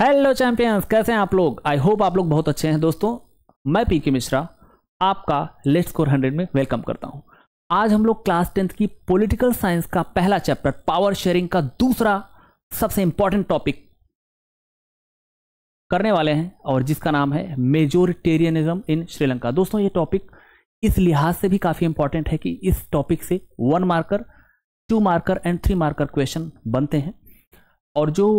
Hello champions कैसे हैं आप लोग आई होप आप लोग बहुत अच्छे हैं दोस्तों मैं पी के मिश्रा आपका लेट्स स्कोर हंड्रेड में वेलकम करता हूं आज हम लोग क्लास टेंथ की पॉलिटिकल साइंस का पहला चैप्टर पावर शेयरिंग का दूसरा सबसे इंपॉर्टेंट टॉपिक करने वाले हैं और जिसका नाम है मेजोरिटेरियनिज्म इन श्रीलंका दोस्तों ये टॉपिक इस लिहाज से भी काफ़ी इंपॉर्टेंट है कि इस टॉपिक से one marker two marker and three marker question बनते हैं और जो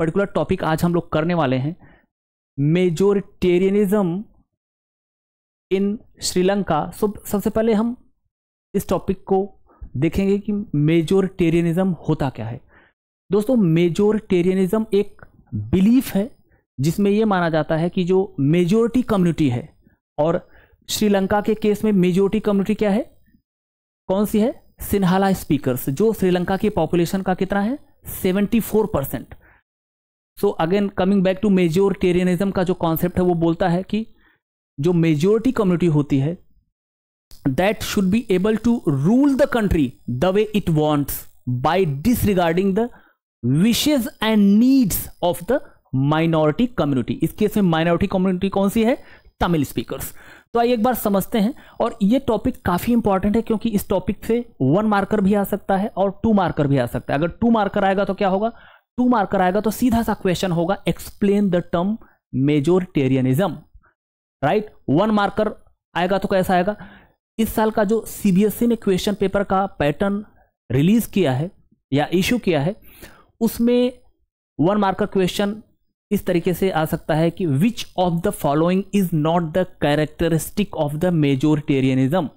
पर्टिकुलर टॉपिक आज हम लोग करने वाले हैं मेजोरिटेरियनिज्म इन श्रीलंका सो सबसे पहले हम इस टॉपिक को देखेंगे कि मेजोरिटेरियनिज्म होता क्या है दोस्तों मेजोरिटेरियनिज्म एक बिलीफ है जिसमें यह माना जाता है कि जो मेजोरिटी कम्युनिटी है और श्रीलंका के केस में मेजोरिटी कम्युनिटी क्या है कौन सी है सिन्हाला स्पीकर्स जो श्रीलंका की पॉपुलेशन का कितना है four percent so again coming back to majoritarianism का जो कॉन्सेप्ट है वो बोलता है कि जो मेजोरिटी कम्युनिटी होती है that should be able to rule the country the way it wants by disregarding the wishes and needs of the minority community इस केस में माइनॉरिटी कम्युनिटी कौन सी है तमिल स्पीकर तो आइए एक बार समझते हैं और ये टॉपिक काफ़ी इंपॉर्टेंट है क्योंकि इस टॉपिक से वन मार्कर भी आ सकता है और टू मार्कर भी आ सकता है अगर टू मार्कर आएगा तो क्या होगा टू मार्कर आएगा तो सीधा सा क्वेश्चन होगा explain the term majoritarianism right one marker आएगा तो कैसा आएगा इस साल का जो सीबीएसई e ने क्वेश्चन पेपर का पैटर्न रिलीज किया है या इश्यू किया है उसमें वन मार्कर क्वेश्चन इस तरीके से आ सकता है कि which of the following is not the characteristic of the majoritarianism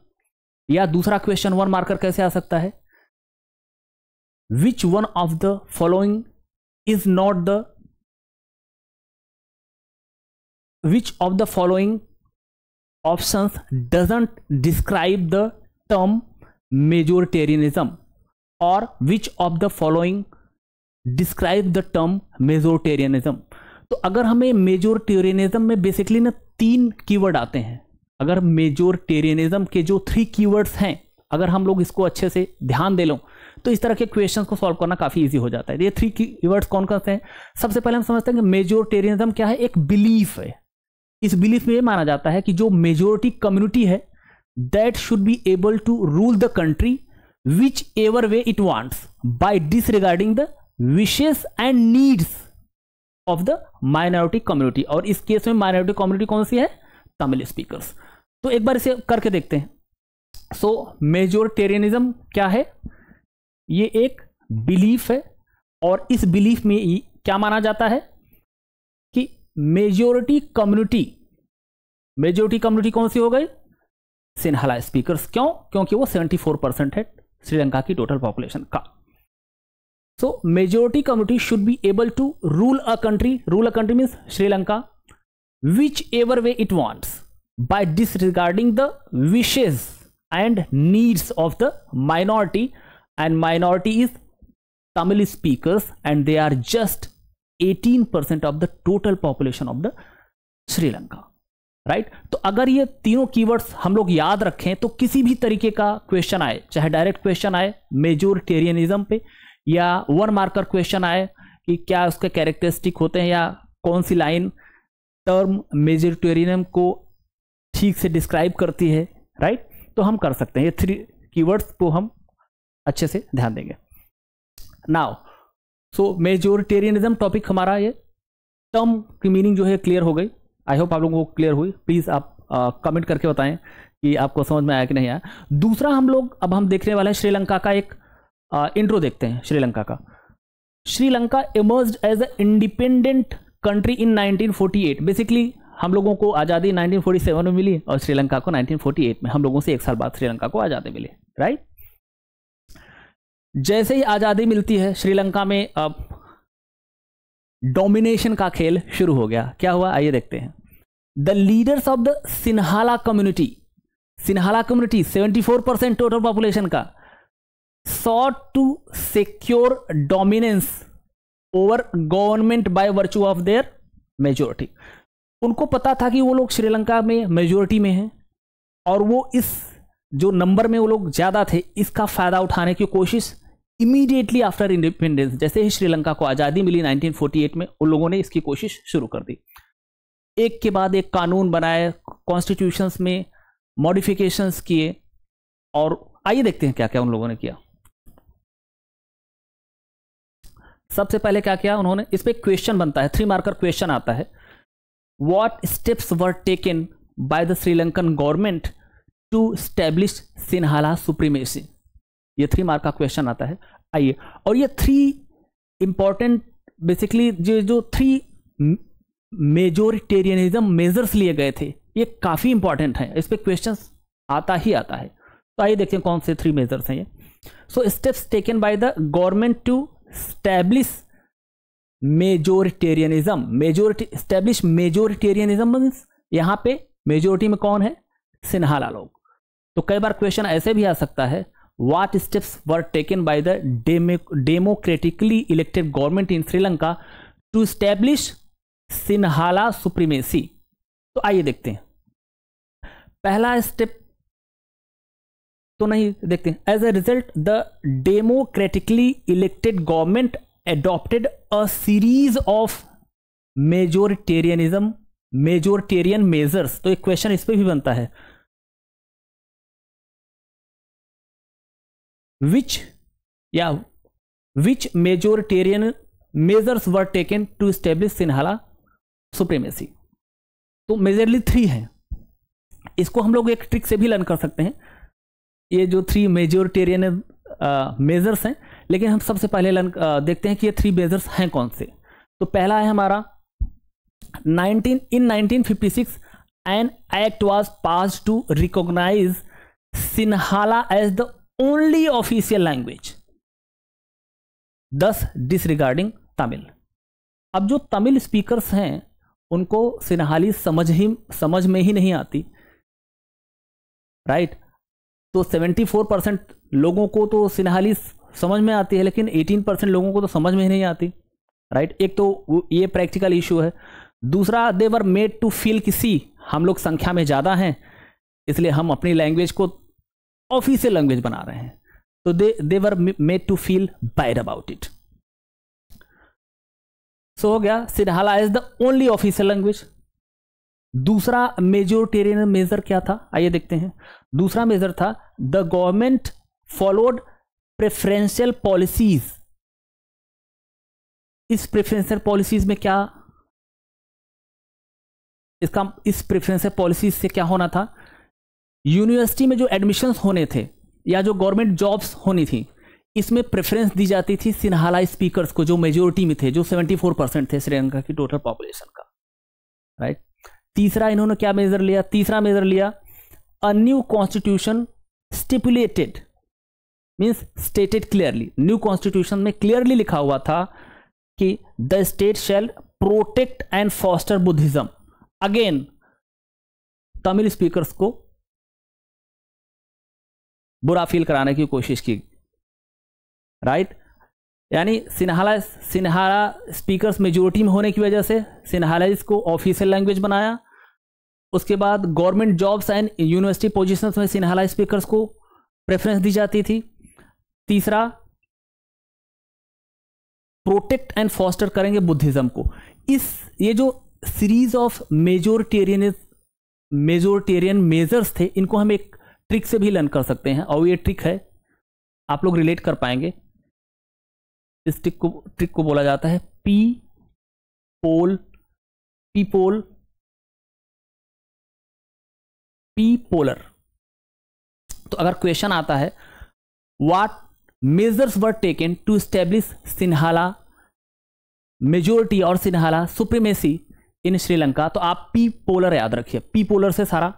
या दूसरा क्वेश्चन वन मार्कर कैसे आ सकता है which one of the following is not the which of the following options doesn't describe the term majoritarianism or which of the following describe the term majoritarianism तो अगर हमें majoritarianism में basically ना तीन कीवर्ड आते हैं अगर मेजोरिटेरियनिज्म के जो थ्री कीवर्ड्स हैं अगर हम लोग इसको अच्छे से ध्यान दे लो तो इस तरह के क्वेश्चन को सॉल्व करना काफ़ी ईजी हो जाता है तो ये थ्री कीवर्ड्स कौन कौन से हैं सबसे पहले हम समझते हैं कि मेजोरिटेरियनिज्म क्या है एक बिलीफ है इस बिलीफ में ये माना जाता है कि जो मेजोरिटी कम्युनिटी है that should be able to rule the country whichever way it by by regarding the wishes and needs of the minority community और इस केस में माइनॉरिटी कम्युनिटी कौन सी है तमिल स्पीकर्स तो एक बार इसे करके देखते हैं सो मेजोरिटेरियनिज्म क्या है ये एक बिलीफ है और इस बिलीफ में क्या माना जाता है कि मेजोरिटी कम्युनिटी मेजोरिटी कम्युनिटी कौन सी हो गई सिन्हाला स्पीकर्स क्यों क्योंकि वो 74 परसेंट है श्रीलंका की टोटल पॉपुलेशन का so majority community should be able to rule a country rule a country means Sri Lanka whichever way it wants by disregarding the wishes and needs of the minority and minority is Tamil speakers and they are just 18% of the total population of the Sri Lanka. Right right? तो अगर ये तीनों keywords हम लोग याद रखें तो किसी भी तरीके का क्वेश्चन आए चाहे डायरेक्ट क्वेश्चन आए मेजोरिटेरियनिज्म पे या वन मार्कर क्वेश्चन आए कि क्या उसके कैरेक्टरिस्टिक होते हैं या कौन सी लाइन टर्म मेजोरिटेरियनिज्म को ठीक से डिस्क्राइब करती है राइट right? तो हम कर सकते हैं ये थ्री कीवर्ड्स को हम अच्छे से ध्यान देंगे नाउ सो मेजोरिटेरियनिज्म टॉपिक हमारा ये टर्म की मीनिंग जो है क्लियर हो गई आई होप आप लोगों को क्लियर हुई प्लीज़ आप कमेंट करके बताएं कि आपको समझ में आया कि नहीं आया दूसरा हम लोग अब हम देखने वाले हैं श्रीलंका का एक इंट्रो देखते हैं श्रीलंका का Sri Lanka emerge as a independent country in 1948 basically हम लोगों को आज़ादी 1947 में मिली और श्रीलंका को 1948 में हम लोगों से एक साल बाद श्रीलंका को आज़ादी मिली राइट जैसे ही आज़ादी मिलती है श्रीलंका में अब डोमिनेशन का खेल शुरू हो गया क्या हुआ आइए देखते हैं the leaders of the Sinhala community Sinhala community 74 percent total population का sought to secure dominance over government by virtue of their majority उनको पता था कि वो लोग श्रीलंका में मेजोरिटी में हैं और वो इस जो नंबर में वो लोग ज़्यादा थे इसका फ़ायदा उठाने की कोशिश इमीडिएटली आफ्टर इंडिपेंडेंस जैसे ही श्रीलंका को आज़ादी मिली 1948 में उन लोगों ने इसकी कोशिश शुरू कर दी एक के बाद एक कानून बनाए कॉन्स्टिट्यूशंस में मॉडिफिकेशंस किए और आइए देखते हैं क्या क्या उन लोगों ने किया सबसे पहले क्या किया उन्होंने इस पर क्वेश्चन बनता है थ्री मार्कर क्वेश्चन आता है what steps were taken by the Sri Lankan government to establish Sinhala supremacy ये थ्री मार्क का क्वेश्चन आता है आइए और ये थ्री इंपॉर्टेंट बेसिकली जो जो थ्री मेजोरिटेरियनिज्म मेजर्स लिए गए थे ये काफ़ी इंपॉर्टेंट है इस पर क्वेश्चन आता ही आता है तो आइए देखते हैं कौन से थ्री मेजर्स हैं ये so steps taken by the government to establish majoritarianism majority establish majoritarianism means यहां पे मेजोरिटी में कौन है सिन्हाला लोग तो कई बार क्वेश्चन ऐसे भी आ सकता है what steps were taken by the demo democratically elected government in Sri Lanka to Sinhala supremacy तो आइए देखते हैं पहला स्टेप तो नहीं देखते हैं as a result the democratically elected government adopted a series of majoritarianism majoritarian measures तो एक क्वेश्चन इस पर भी बनता है विच या which majoritarian measures were taken to establish Sinhala supremacy तो मेजरली थ्री है इसको हम लोग एक ट्रिक से भी लर्न कर सकते हैं ये जो थ्री मेजोरिटेरियन मेजर्स हैं लेकिन हम सबसे पहले लर्न uh, देखते हैं कि ये थ्री मेजर्स हैं कौन से तो पहला है हमारा 19 in 1956 an act was pass to recognise Sinhala as the only official language thus disregarding Tamil अब जो तमिल स्पीकर्स हैं उनको सिन्हाली समझ ही समझ में ही नहीं आती राइट right? तो 74 परसेंट लोगों को तो सिन्हाली समझ में आती है लेकिन 18 परसेंट लोगों को तो समझ में ही नहीं आती राइट right? एक तो ये प्रैक्टिकल इशू है दूसरा देवर मेड टू फील किसी हम लोग संख्या में ज़्यादा हैं इसलिए हम अपनी लैंग्वेज को ऑफिशियल लैंग्वेज बना रहे हैं तो they they were made to feel bad about it so हो गया Sinhala is the only official language दूसरा मेजोरिटेरियन मेजर क्या था आइए देखते हैं दूसरा मेजर था the government followed preferential policies इस प्रेफरेंशियल पॉलिसीज में क्या इसका इस प्रेफरेंशियल पॉलिसीज से क्या होना था यूनिवर्सिटी में जो एडमिशन्स होने थे या जो गवर्नमेंट जॉब्स होनी थी इसमें प्रेफरेंस दी जाती थी सिन्हाला स्पीकर्स को जो मेजोरिटी में थे जो 74 परसेंट थे श्रीलंका की टोटल पॉपुलेशन का राइट तीसरा इन्होंने क्या मेजर लिया तीसरा मेजर लिया a new constitution stipulated means stated clearly new constitution में क्लियरली लिखा हुआ था कि the state shall protect and foster Buddhism again Tamil speakers को बुरा फील कराने की कोशिश की राइट यानी सिन्हाला सिन्हाला स्पीकर्स मेजोरिटी में होने की वजह से सिन्हाला को ऑफिशियल लैंग्वेज बनाया उसके बाद government jobs and university position में सिन्हाला स्पीकर्स को प्रेफरेंस दी जाती थी तीसरा प्रोटेक्ट एंड फॉस्टर करेंगे बुद्धिज्म को इस ये जो series of majoritarian majoritarian measures थे इनको हम एक ट्रिक से भी लर्न कर सकते हैं और ये ट्रिक है आप लोग रिलेट कर पाएंगे इस ट्रिक को ट्रिक को बोला जाता है P poll P poll P polar तो अगर क्वेश्चन आता है what measures were taken to establish Sinhala majority और सिन्हाला सुप्रीमेसी इन श्रीलंका तो आप पी पोलर याद रखिए पी पोलर से सारा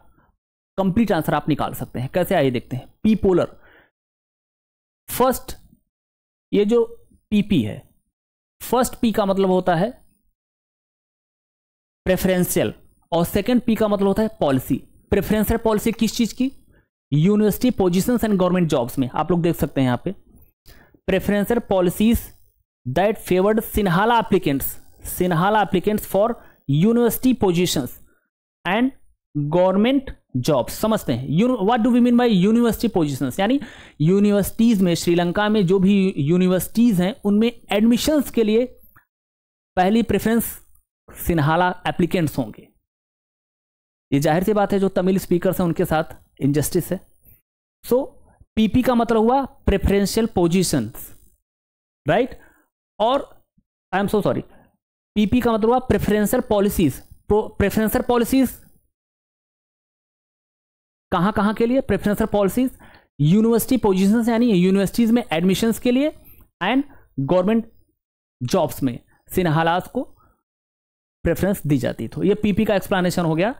कंप्लीट आंसर आप निकाल सकते हैं कैसे आइए देखते हैं पी पोलर फर्स्ट ये जो पीपी है फर्स्ट पी का मतलब होता है प्रेफरेंशियल और सेकंड पी का मतलब होता है पॉलिसी प्रेफरेंशियल पॉलिसी किस चीज़ की university positions and government jobs में आप लोग देख सकते हैं यहां पे preferential policies that favoured Sinhala applicants Sinhala applicants for university positions and government job समझते हैं what do we mean by university positions यानी यूनिवर्सिटीज़ में श्रीलंका में जो भी यूनिवर्सिटीज़ हैं उनमें एडमिशन्स के लिए पहली प्रेफरेंस सिन्हाला एप्लीकेंट्स होंगे ये जाहिर सी बात है जो तमिल स्पीकर हैं उनके साथ इनजस्टिस है सो पीपी का मतलब हुआ प्रेफरेंशियल पोजिशन राइट और I am so sorry PP का मतलब हुआ प्रेफरेंशियल पॉलिसीज प्रेफरेंशियल पॉलिसीज कहाँ कहाँ के लिए प्रेफरेंसर पॉलिसीज यूनिवर्सिटी पोजिशन यानी यूनिवर्सिटीज़ में एडमिशंस के लिए एंड गवर्नमेंट जॉब्स में सिन्हालास को प्रेफरेंस दी जाती तो ये पीपी का एक्सप्लेनेशन हो गया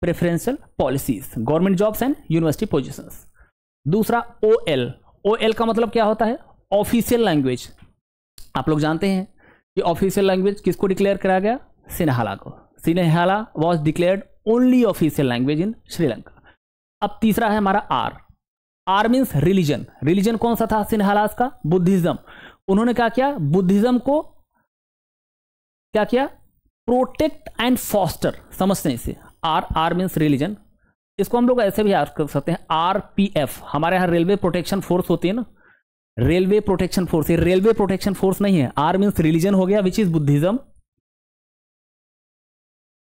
preferential policies government jobs and university positions दूसरा ओ एल ओ एल का मतलब क्या होता है ऑफिशियल लैंग्वेज आप लोग जानते हैं कि ऑफिशियल लैंग्वेज किसको डिक्लेयर कराया गया सिन्हाला को Sinhala was declared only official language in Sri Lanka अब तीसरा है हमारा R R means religion religion कौन सा था सिन्हालास का बुद्धिज्म उन्होंने क्या किया बुद्धिज्म को क्या किया प्रोटेक्ट एंड फॉस्टर समझते हैं इसे आर आर मीन्स रिलीजन इसको हम लोग ऐसे भी याद कर सकते हैं आर पी एफ हमारे यहाँ रेलवे प्रोटेक्शन फोर्स होती है ना railway protection force railway protection force नहीं है आर मीन्स रिलीजन हो गया विच इज बुद्धिज्म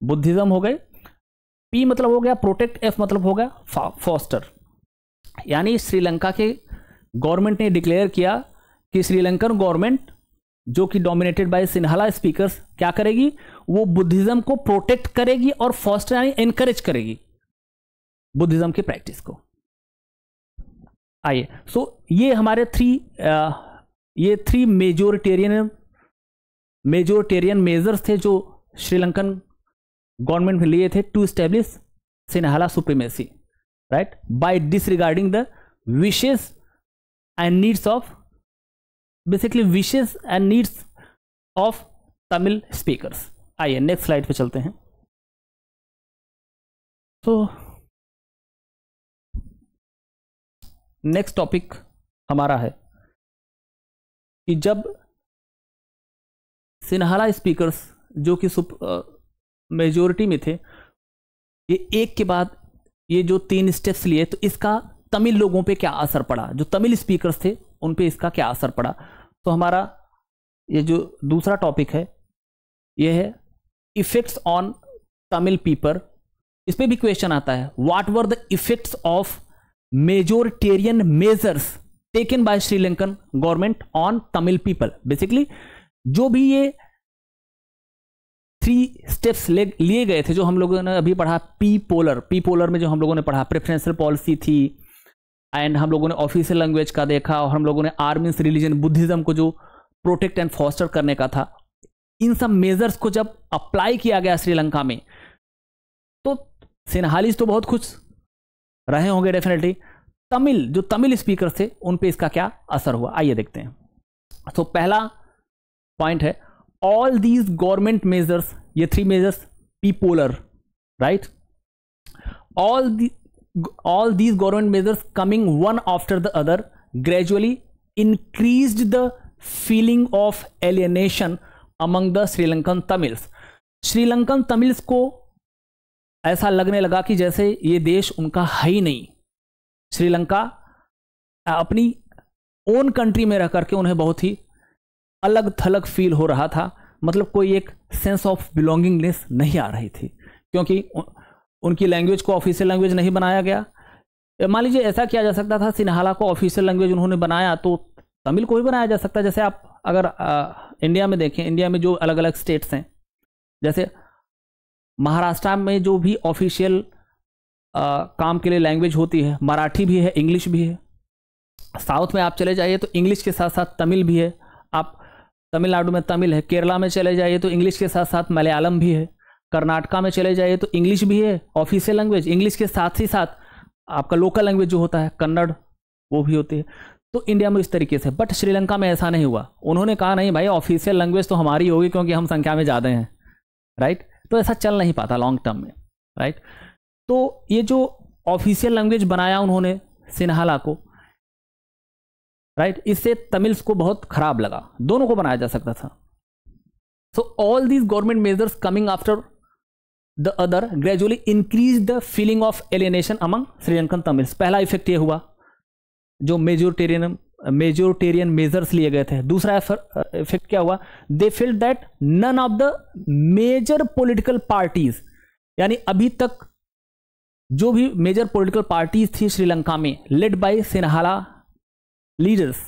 बुद्धिज्म हो गए पी मतलब हो गया प्रोटेक्ट एफ मतलब हो गया फॉस्टर यानी श्रीलंका के गवर्नमेंट ने डिक्लेयर किया कि श्रीलंकन गवर्नमेंट जो कि डोमिनेटेड बाय सिन्हाला स्पीकर्स क्या करेगी वो बुद्धिज्म को प्रोटेक्ट करेगी और फॉस्टर यानी एनकरेज करेगी बुद्धिज्म की प्रैक्टिस को आइए सो so, ये हमारे थ्री आ, ये थ्री मेजोरिटेरियन मेजोरिटेरियन मेजर्स थे जो श्रीलंकन गवर्नमेंट में लिए थे to establish Sinhala supremacy right by disregarding the wishes and needs of basically wishes and needs of Tamil speakers आइए नेक्स्ट स्लाइड पे चलते हैं सो नेक्स्ट टॉपिक हमारा है कि जब सिन्हाला स्पीकर्स जो कि मेजोरिटी में थे ये एक के बाद ये जो तीन स्टेप्स लिए तो इसका तमिल लोगों पे क्या असर पड़ा जो तमिल स्पीकर्स थे उन पे इसका क्या असर पड़ा तो हमारा ये जो दूसरा टॉपिक है ये है इफेक्ट्स ऑन तमिल पीपल इस पर भी क्वेश्चन आता है what were the effects of majoritarian measures taken by Sri Lankan government on Tamil people basically जो भी ये थ्री स्टेप्स ले लिए गए थे जो हम लोगों ने अभी पढ़ा पी पोलर पी पोलर में जो हम लोगों ने पढ़ा प्रेफरेंशियल पॉलिसी थी एंड हम लोगों ने ऑफिशियल लैंग्वेज का देखा और हम लोगों ने आर्मीस रिलीजन बुद्धिज्म को जो प्रोटेक्ट एंड फॉस्टर करने का था इन सब मेजर्स को जब अप्लाई किया गया श्रीलंका में तो सिन्हालीज तो बहुत खुश रहे होंगे डेफिनेटली तमिल जो तमिल स्पीकर थे उन पे इसका क्या असर हुआ आइए देखते हैं तो पहला पॉइंट है ऑल दीज गवर्नमेंट मेजर्स ये three measures popular right all all these government measures coming one after the other gradually increase the feeling of alienation among the Sri Lankan Tamils Sri Lankan Tamils को ऐसा लगने लगा कि जैसे ये देश उनका है ही नहीं श्रीलंका अपनी ओन कंट्री में रह करके उन्हें बहुत ही अलग थलग फील हो रहा था मतलब कोई एक सेंस ऑफ बिलोंगिंगनेस नहीं आ रही थी क्योंकि उनकी लैंग्वेज को ऑफिशियल लैंग्वेज नहीं बनाया गया मान लीजिए ऐसा किया जा सकता था सिन्हाला को ऑफिशियल लैंग्वेज उन्होंने बनाया तो तमिल को भी बनाया जा सकता जैसे आप अगर आ, इंडिया में देखें इंडिया में जो अलग अलग स्टेट्स हैं जैसे महाराष्ट्र में जो भी ऑफिशियल काम के लिए लैंग्वेज होती है मराठी भी है इंग्लिश भी है साउथ में आप चले जाइए तो इंग्लिश के साथ साथ तमिल भी है आप तमिलनाडु में तमिल है केरला में चले जाइए तो इंग्लिश के साथ साथ मलयालम भी है कर्नाटका में चले जाइए तो इंग्लिश भी है ऑफिशियल लैंग्वेज इंग्लिश के साथ ही साथ आपका लोकल लैंग्वेज जो होता है कन्नड़ वो भी होती है तो इंडिया में इस तरीके से बट श्रीलंका में ऐसा नहीं हुआ उन्होंने कहा नहीं भाई ऑफिशियल लैंग्वेज तो हमारी होगी क्योंकि हम संख्या में ज़्यादा हैं राइट तो ऐसा चल नहीं पाता लॉन्ग टर्म में राइट तो ये जो ऑफिशियल लैंग्वेज बनाया उन्होंने सिन्हाला को राइट right? इससे तमिल्स को बहुत खराब लगा दोनों को बनाया जा सकता था so all these government measures coming after the other gradually increase the feeling of alienation among Sri Lankan Tamils पहला इफेक्ट ये हुआ जो मेजोरिटेरियन मेजोरिटेरियन मेजर्स लिए गए थे दूसरा इफेक्ट क्या हुआ they feel that none of the major political parties यानी अभी तक जो भी मेजर पॉलिटिकल पार्टीज थी श्रीलंका में led by Sinhala leaders.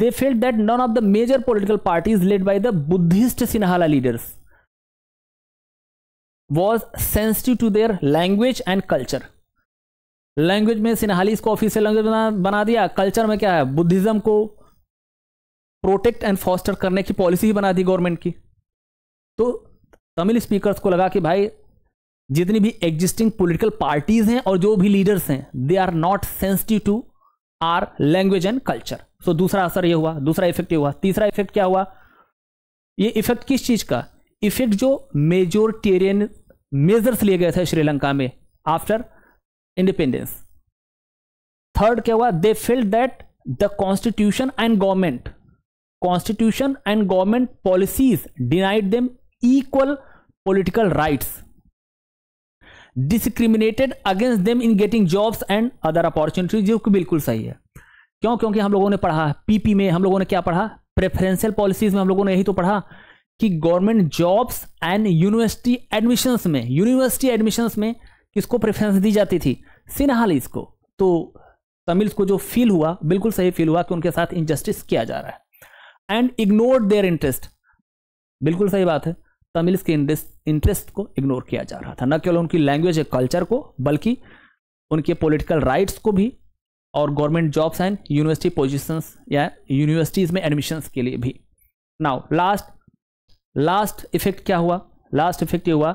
They felt that none of the major political parties led by the Buddhist Sinhala leaders was sensitive to their language and culture. Language में सिन्हालीस को official language बना बना दिया culture में क्या है बुद्धिज्म को प्रोटेक्ट एंड फॉस्टर करने की पॉलिसी ही बना दी गवर्नमेंट की तो तमिल स्पीकर्स को लगा कि भाई जितनी भी एग्जिस्टिंग पॉलिटिकल पार्टीज हैं और जो भी लीडर्स हैं they are not sensitive to our language and culture so दूसरा असर ये हुआ दूसरा इफेक्ट ये हुआ तीसरा इफेक्ट क्या हुआ ये इफेक्ट किस चीज का इफेक्ट जो मेजोरिटेरियन मेजर्स लिए गए थे श्रीलंका में आफ्टर इंडिपेंडेंस थर्ड क्या हुआ they feel that the constitution and government constitution and government policies denied them equal political rights discriminated against them in getting jobs and other opportunities जो कि बिल्कुल सही है क्यों क्योंकि हम लोगों ने पढ़ा पीपी में हम लोगों ने क्या पढ़ा प्रेफरेंशियल पॉलिसीज में हम लोगों ने यही तो पढ़ा कि government jobs and university admissions में यूनिवर्सिटी एडमिशंस में किसको प्रेफरेंस दी जाती थी सिन्हालीज इसको तो तमिल्स को जो फील हुआ बिल्कुल सही फील हुआ कि उनके साथ इनजस्टिस किया जा रहा है एंड इग्नोर देयर इंटरेस्ट बिल्कुल सही बात है तमिल्स के इंटरेस्ट को इग्नोर किया जा रहा था न केवल उनकी लैंग्वेज या कल्चर को बल्कि उनके पॉलिटिकल राइट्स को भी और government jobs and university positions या यूनिवर्सिटीज़ में एडमिशंस के लिए भी नाउ लास्ट लास्ट इफेक्ट क्या हुआ लास्ट इफेक्ट ये हुआ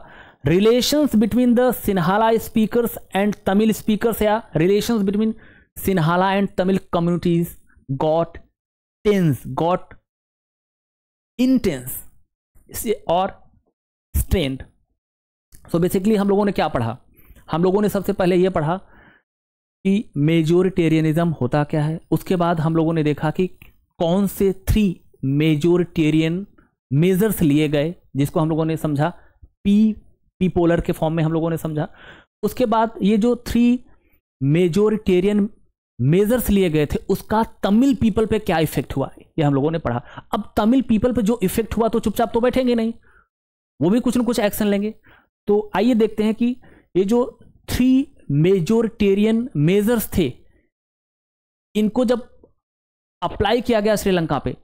relations between the Sinhala speakers and Tamil speakers या relations between Sinhala and Tamil communities got tense got intense और स्ट्रेंथ सो बेसिकली हम लोगों ने क्या पढ़ा हम लोगों ने सबसे पहले ये पढ़ा कि मेजोरिटेरियनिज्म होता क्या है उसके बाद हम लोगों ने देखा कि कौन से थ्री मेजोरिटेरियन मेजर्स लिए गए जिसको हम लोगों ने समझा पी पी पोलर के फॉर्म में हम लोगों ने समझा उसके बाद ये जो थ्री मेजोरिटेरियन मेजर्स लिए गए थे उसका तमिल पीपल पे क्या इफेक्ट हुआ ये हम लोगों ने पढ़ा अब तमिल पीपल पे जो इफेक्ट हुआ तो चुपचाप तो बैठेंगे नहीं वो भी कुछ ना कुछ एक्शन लेंगे तो आइए देखते हैं कि ये जो थ्री मेजोरिटेरियन मेजर्स थे इनको जब अप्लाई किया गया श्रीलंका पे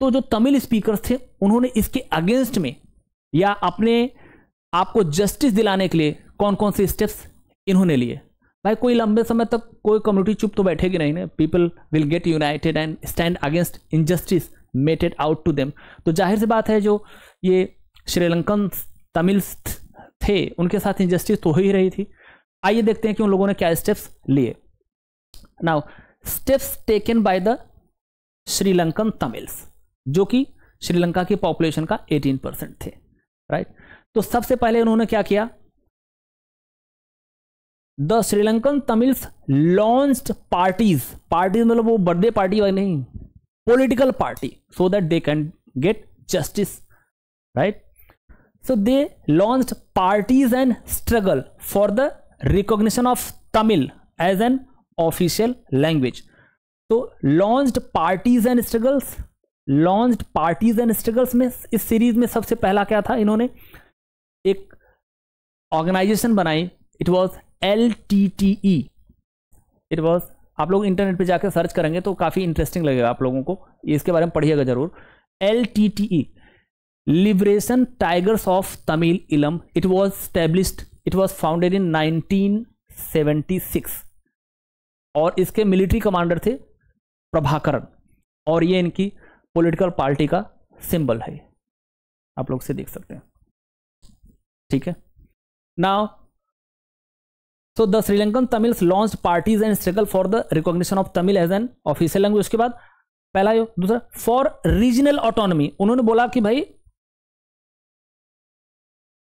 तो जो तमिल स्पीकर्स थे उन्होंने इसके अगेंस्ट में या अपने आपको जस्टिस दिलाने के लिए कौन कौन से स्टेप्स इन्होंने लिए भाई कोई लंबे समय तक कोई कम्युनिटी चुप तो बैठेगी नहीं ना people will get united and stand against injustice meted out to them तो जाहिर सी बात है जो ये श्रीलंकन तमिल थे उनके साथ इंजस्टिस तो हो ही रही थी आइए देखते हैं कि उन लोगों ने क्या स्टेप्स लिए now steps taken by the Sri Lankan Tamils जो कि श्रीलंका की पॉपुलेशन का 18 परसेंट थे राइट तो सबसे पहले उन्होंने क्या किया the Sri Lankan Tamils launch parties parties मतलब वो बर्थडे पार्टी वाली नहीं political party so that they can get justice right so they launch parties and struggle for the recognition of Tamil as an official language तो launch parties and struggles launch parties and struggles में इस series में सबसे पहला क्या था इन्होंने एक ऑर्गेनाइजेशन बनाई it was L T T E it was आप लोग इंटरनेट पे जाकर सर्च करेंगे तो काफ़ी इंटरेस्टिंग लगेगा आप लोगों को इसके बारे में पढ़िएगा जरूर L T T E Liberation Tigers of Tamil Eelam it was established it was founded in 1976 और इसके मिलिट्री कमांडर थे प्रभाकरण और ये इनकी पॉलिटिकल पार्टी का सिंबल है आप लोग से देख सकते हैं ठीक है now so the Sri Lankan Tamils launch parties and struggle for the recognition of Tamil as an official language उसके बाद पहला दूसरा फॉर रीजनल ऑटोनॉमी उन्होंने बोला कि भाई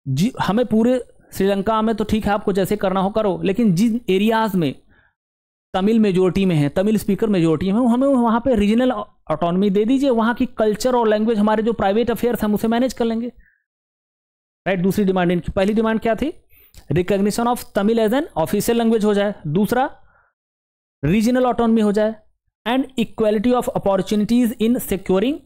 जी हमें पूरे श्रीलंका में तो ठीक है आपको जैसे करना हो करो लेकिन जिन एरियाज में तमिल मेजोरिटी में है तमिल स्पीकर मेजोरिटी में हमें वहाँ पे रीजनल ऑटोनमी दे दीजिए वहाँ की कल्चर और लैंग्वेज हमारे जो प्राइवेट अफेयर्स हम उसे मैनेज कर लेंगे राइट दूसरी डिमांड इनकी पहली डिमांड क्या थी recognition of Tamil as an official language हो जाए दूसरा रीजनल ऑटोनमी हो जाए and equality of opportunities in securing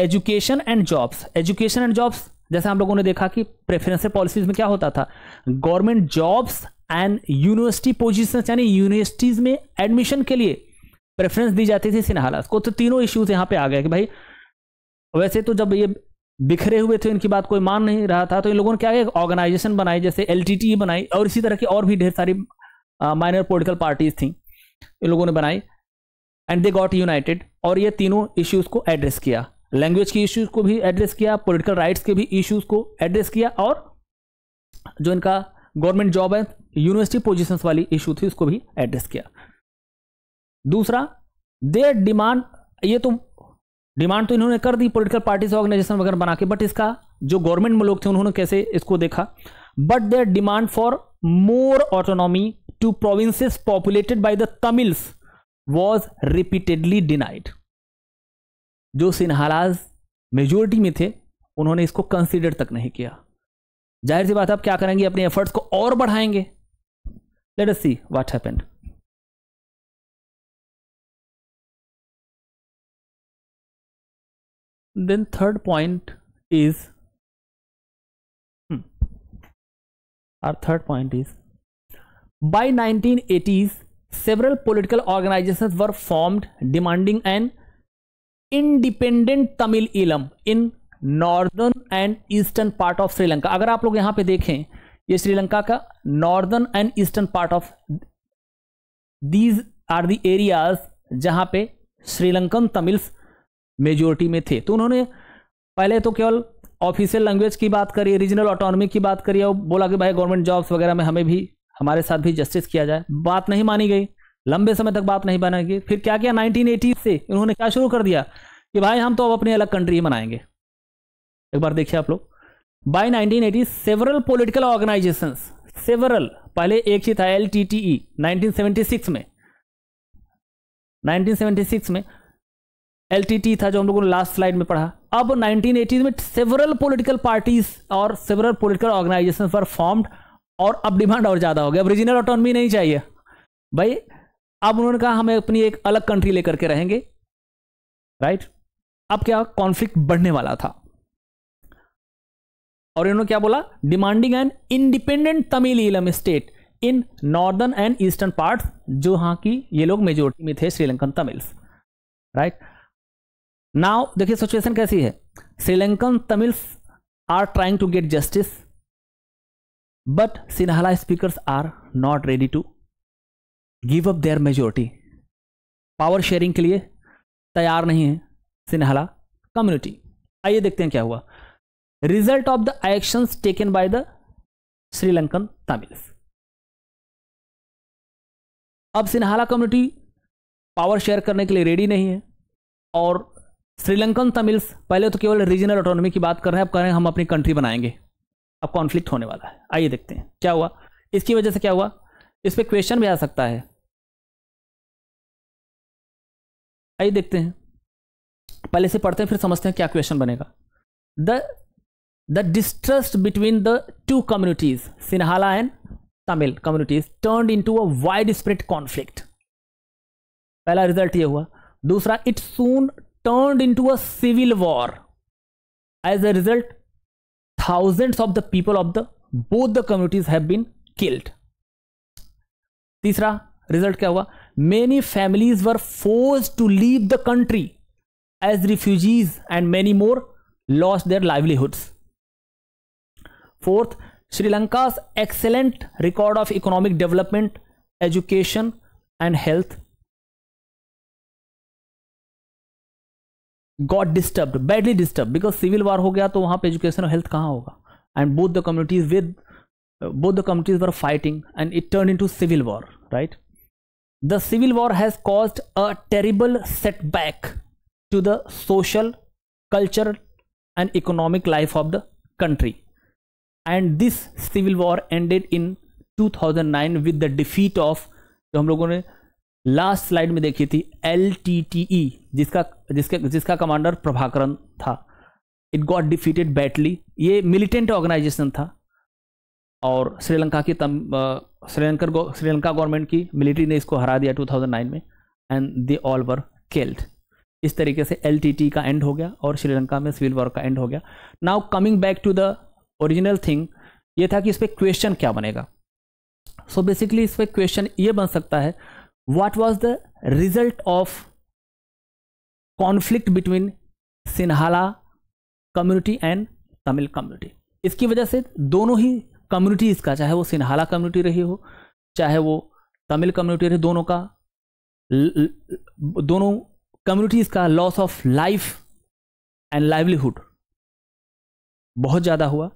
education and jobs education and jobs जैसे हम लोगों ने देखा कि प्रेफरेंस पॉलिसीज में क्या होता था government jobs and university position यानी यूनिवर्सिटीज में एडमिशन के लिए प्रेफरेंस दी जाती थी सिन्हालास को तो तीनों इश्यूज यहाँ पे आ गए कि भाई वैसे तो जब ये बिखरे हुए थे इनकी बात कोई मान नहीं रहा था तो इन लोगों ने क्या किया ऑर्गेनाइजेशन बनाई जैसे एल e बनाई और इसी तरह की और भी ढेर सारी माइनर पोलिटिकल पार्टीज थी इन लोगों ने बनाई एंड दे गॉट यूनाइटेड और ये तीनों इश्यूज को एड्रेस किया लैंग्वेज के इश्यूज को भी एड्रेस किया पॉलिटिकल राइट्स के भी इश्यूज को एड्रेस किया और जो इनका गवर्नमेंट जॉब है यूनिवर्सिटी पोजिशन वाली इशू थी उसको भी एड्रेस किया दूसरा देर डिमांड ये तो डिमांड तो इन्होंने कर दी पॉलिटिकल पार्टीज ऑर्गेनाइजेशन वगैरह बना के बट इसका जो गवर्नमेंट में लोग थे उन्होंने कैसे इसको देखा but their demand for more autonomy to provinces populated by the Tamils was repeatedly denied जो सिन्हालाज मेजोरिटी में थे उन्होंने इसको कंसीडर तक नहीं किया जाहिर सी बात आप क्या करेंगे अपने एफर्ट्स को और बढ़ाएंगे let us see what happened then third point is और third point is by 1980s several political organisations were formed demanding and independent Tamil Eelam in northern and eastern part of Sri Lanka अगर आप लोग यहां पे देखें ये श्रीलंका का northern and eastern part of these are the areas जहां पे श्रीलंकन तमिल्स मेजोरिटी में थे तो उन्होंने पहले तो केवल ऑफिशियल लैंग्वेज की बात करी रीजनल ऑटोनॉमी की बात करी और बोला कि भाई गवर्नमेंट जॉब्स वगैरह में हमें भी हमारे साथ भी जस्टिस किया जाए बात नहीं मानी गई लंबे समय तक बात नहीं बनेगी फिर क्या किया नाइनटीन से इन्होंने क्या शुरू कर दिया कि भाई हम तो अब अपनी अलग कंट्री ही बनाएंगे एक बार देखिए आप लोग by 1980 eighty several political organisation several पहले एक ही था L T T E nineteen में 1976 में एल e था जो हम लोगों ने लास्ट स्लाइड में पढ़ा अब 1980s में सेवरल पोलिटिकल पार्टीज और सेवरल पोलिटिकल ऑर्गेनाइजेशन पर फॉर्म्ड और अब डिमांड और ज़्यादा हो गया अब रीजनल ऑटोनमी नहीं चाहिए भाई अब उन्होंने कहा हमें अपनी एक अलग कंट्री लेकर के रहेंगे राइट अब क्या कॉन्फ्लिक्ट बढ़ने वाला था और इन्होंने क्या बोला demanding N independent Tamil Eelam state in northern and eastern part जो हाँ की ये लोग मेजोरिटी में थे श्रीलंकन तमिल्स राइट नाउ देखिए सिचुएशन कैसी है Sri Lankan Tamils are trying to get justice but Sinhala speakers are not ready to give up their majority power sharing के लिए तैयार नहीं है सिन्हाला कम्युनिटी आइए देखते हैं क्या हुआ result of the actions taken by the Sri Lankan Tamils अब सिन्हाला कम्युनिटी पावर शेयर करने के लिए रेडी नहीं है और श्रीलंकन तमिल्स पहले तो केवल रीजनल ऑटोनॉमी की बात कर रहे हैं अब कह रहे हैं हम अपनी कंट्री बनाएंगे अब कॉन्फ्लिक्ट होने वाला है आइए देखते हैं क्या हुआ इसकी वजह से क्या हुआ इस पर क्वेश्चन भी आ सकता है आइए देखते हैं पहले से पढ़ते हैं फिर समझते हैं क्या क्वेश्चन बनेगा the the distrust between the two communities Sinhala and Tamil communities turn in to a wide spread conflict पहला रिजल्ट ये हुआ दूसरा it soon turn in to a civil war as a result thousands of the people of the both the communities have been killed तीसरा result क्या हुआ many families were force to leave the country as refugees and many more lost their livelihoods fourth Lanka's excellent record of economic development education and health got disturbed badly disturbed because civil war हो गया तो वहाँ education और health कहाँ होगा and both the communities were fighting and it turned into civil war right the civil war has caused a terrible setback to the social, cultural, and economic life of the country. And this civil war ended in 2009 with the defeat of जो हम लोगों ने last slide में देखी थी L T T ई जिसका जिसके जिसका कमांडर प्रभाकरण था इट गॉट डिफीटेड बैटली ये मिलिटेंट ऑर्गेनाइजेशन था और श्रीलंका की तम श्रीलंकर श्रीलंका गवर्नमेंट की मिलिट्री ने इसको हरा दिया 2009 में and they all were killed इस तरीके से एल का एंड हो गया और श्रीलंका में सिविल वॉर का एंड हो गया now coming back to the original thing ये था कि इस पर क्वेश्चन क्या बनेगा सो so बेसिकली इस पर क्वेश्चन ये बन सकता है what was the result of conflict between Sinhala community and Tamil community इसकी वजह से दोनों ही कम्युनिटीज़ का चाहे वो सिन्हाला कम्युनिटी रही हो चाहे वो तमिल कम्युनिटी रही दोनों का दोनों कम्युनिटीज़ का loss of life and livelihood बहुत ज़्यादा हुआ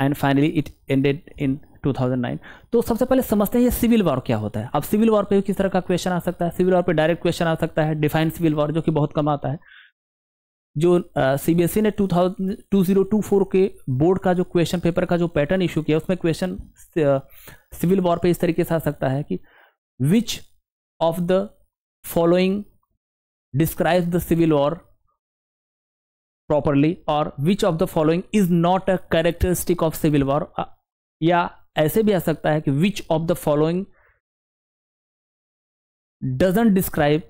and finally it ended in 2009 तो सबसे पहले समझते हैं ये सिविल वॉर क्या होता है अब सिविल वॉर पे किस तरह का क्वेश्चन आ सकता है सिविल वॉर पे डायरेक्ट क्वेश्चन आ सकता है डिफाइन सिविल वॉर जो कि बहुत कम आता है जो सीबीएसई e ने 2024 के बोर्ड का जो क्वेश्चन पेपर का जो पैटर्न इशू किया उसमें क्वेश्चन सिविल वॉर पे इस तरीके से आ सकता है कि which of the following describe the civil war properly और which of the following is not a characteristic of civil war या ऐसे भी आ सकता है कि which of the following doesn't describe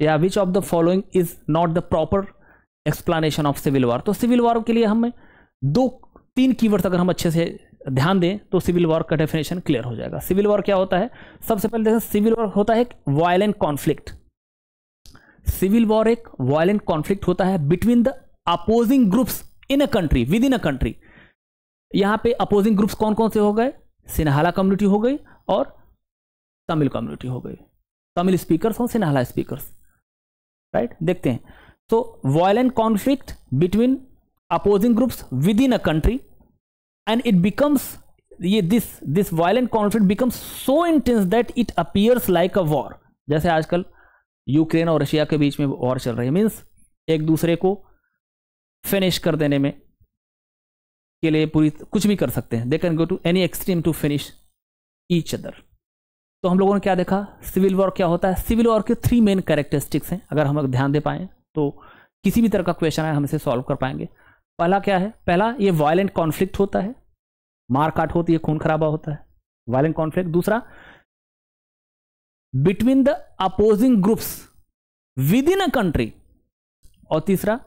या which of the following is not the proper explanation of civil war तो सिविल वॉर के लिए हमें दो तीन कीवर्ड्स अगर हम अच्छे से ध्यान दें तो सिविल वॉर का डेफिनेशन क्लियर हो जाएगा सिविल वॉर क्या होता है सबसे पहले देखें सिविल वॉर होता है एक वायलेंट कॉन्फ्लिक्ट सिविल वॉर एक वायलेंट कॉन्फ्लिक्ट होता है between the opposing groups in a country within a country यहां पे अपोजिंग ग्रुप्स कौन कौन से हो गए सिन्हाला कम्युनिटी हो गई और तमिल कम्युनिटी हो गई तमिल स्पीकर्स और सिन्हाला स्पीकर्स राइट right? देखते हैं so violent conflict between opposing groups within a country and it becomes ये this this violent conflict becomes so intense that it appears like a war जैसे आजकल Ukraine और Russia के बीच में war चल रही है मीन्स एक दूसरे को फिनिश कर देने में के लिए पूरी कुछ भी कर सकते हैं they can go to any extreme to finish each other तो हम लोगों ने क्या देखा सिविल वॉर क्या होता है सिविल वॉर के थ्री मेन कैरेक्टरिस्टिक्स हैं अगर हम ध्यान दे पाए तो किसी भी तरह का क्वेश्चन है हम इसे सॉल्व कर पाएंगे पहला क्या है पहला ये वायलेंट कॉन्फ्लिक्ट होता है मार काट होती है खून खराबा होता है वायलेंट कॉन्फ्लिक्ट दूसरा between the opposing groups within a country और तीसरा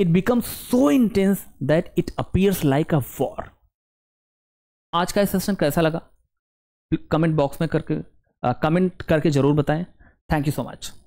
it become so intense that it appears like a war आज का सेशन कैसा लगा कमेंट बॉक्स में करके कमेंट uh, करके ज़रूर बताएं थैंक यू सो मच